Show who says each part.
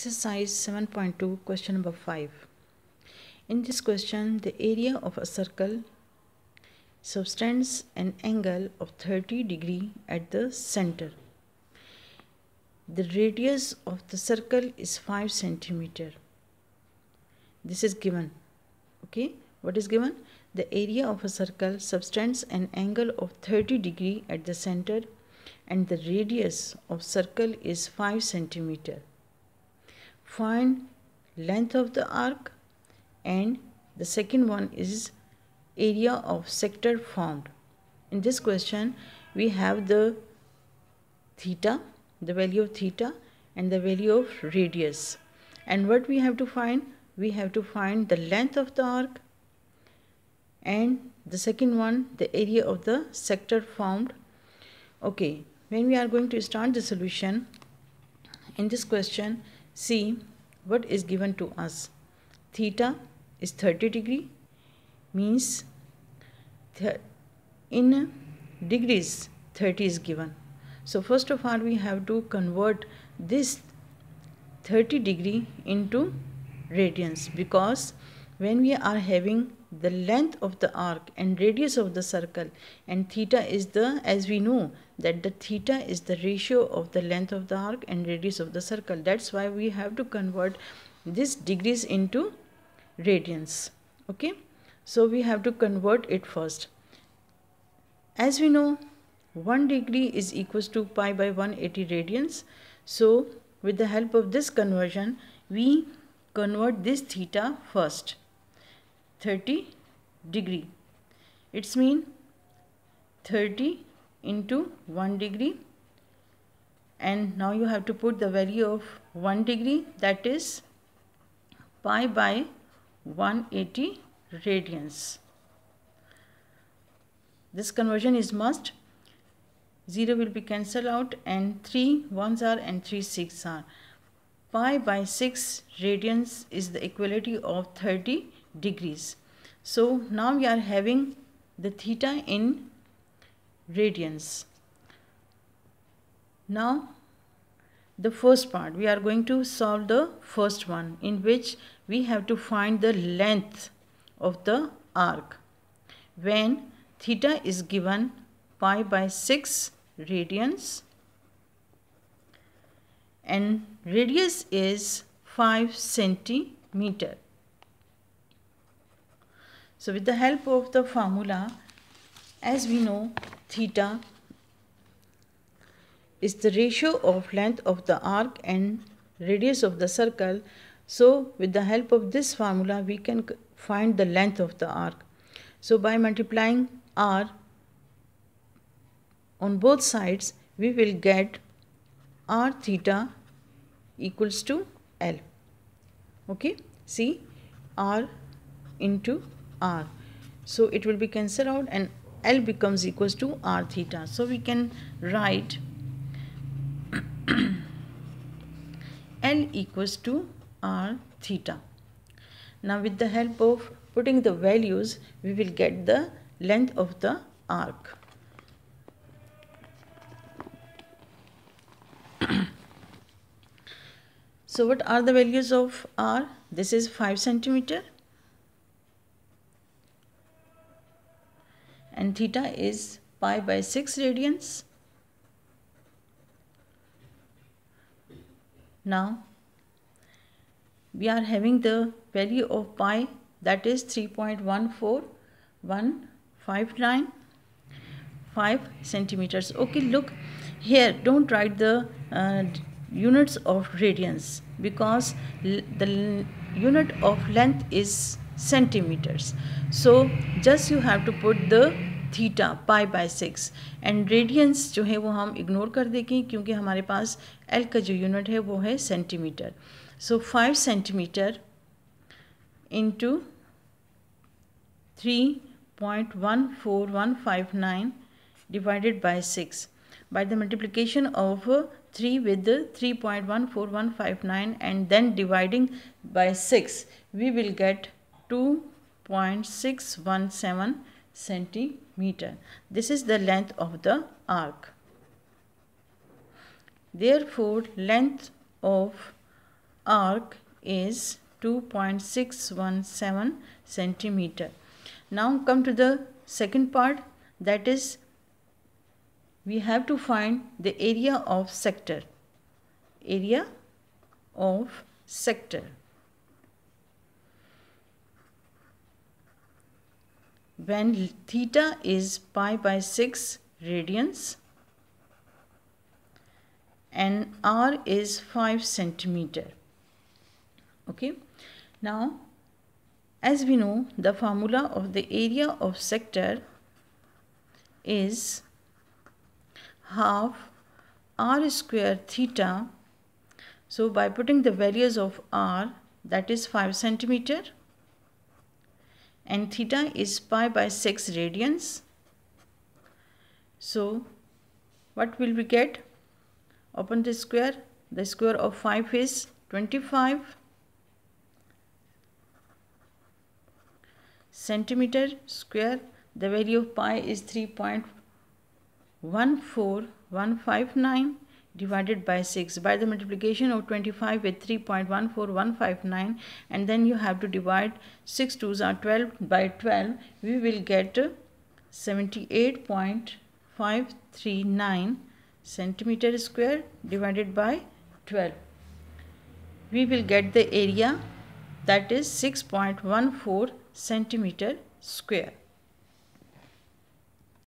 Speaker 1: Exercise 7.2 question number 5. In this question the area of a circle subtends an angle of 30 degree at the center. The radius of the circle is 5 centimeter. This is given. Okay. What is given? The area of a circle subtends an angle of 30 degree at the center and the radius of circle is 5 centimeter find length of the arc and the second one is area of sector formed. In this question we have the theta, the value of theta and the value of radius and what we have to find? We have to find the length of the arc and the second one the area of the sector formed. Okay, when we are going to start the solution in this question See what is given to us. Theta is 30 degree means in degrees 30 is given. So first of all we have to convert this 30 degree into radians because when we are having the length of the arc and radius of the circle and theta is the as we know that the theta is the ratio of the length of the arc and radius of the circle that's why we have to convert this degrees into radians okay so we have to convert it first as we know 1 degree is equals to pi by 180 radians so with the help of this conversion we convert this theta first 30 degree. It's mean 30 into 1 degree and now you have to put the value of 1 degree that is pi by 180 radians. This conversion is must. 0 will be cancelled out and 3 1s are and 3 6 are. Pi by 6 radians is the equality of 30 degrees. So now we are having the theta in radians. Now the first part we are going to solve the first one in which we have to find the length of the arc when theta is given pi by 6 radians and radius is 5 centimeter so with the help of the formula, as we know, theta is the ratio of length of the arc and radius of the circle. So with the help of this formula, we can find the length of the arc. So by multiplying r on both sides, we will get r theta equals to L. Okay, see r into r. So it will be cancelled out and L becomes equals to r theta. So we can write L equals to r theta. Now with the help of putting the values, we will get the length of the arc. so what are the values of r? This is 5 centimeter theta is pi by 6 radians. Now we are having the value of pi that is 3.14159 5 centimeters. Okay look here don't write the uh, units of radians because the unit of length is centimeters. So just you have to put the theta pi by six and radians जो है वो हम ignore कर देंगे क्योंकि हमारे पास L का जो यूनिट है वो है centimetre so five centimetre into three point one four one five nine divided by six by the multiplication of three with three point one four one five nine and then dividing by six we will get two point six one seven centimetre meter. This is the length of the arc. Therefore, length of arc is 2.617 centimeter. Now come to the second part that is we have to find the area of sector. Area of sector. when theta is pi by 6 radians and r is 5 centimeter okay now as we know the formula of the area of sector is half r square theta so by putting the values of r that is 5 centimeter and theta is pi by 6 radians. So what will we get? Open the square. The square of 5 is 25 centimeter square. The value of pi is 3.14159 divided by 6 by the multiplication of 25 with 3.14159 and then you have to divide 6 2s are 12 by 12 we will get 78.539 centimeter square divided by 12 we will get the area that is 6.14 centimeter square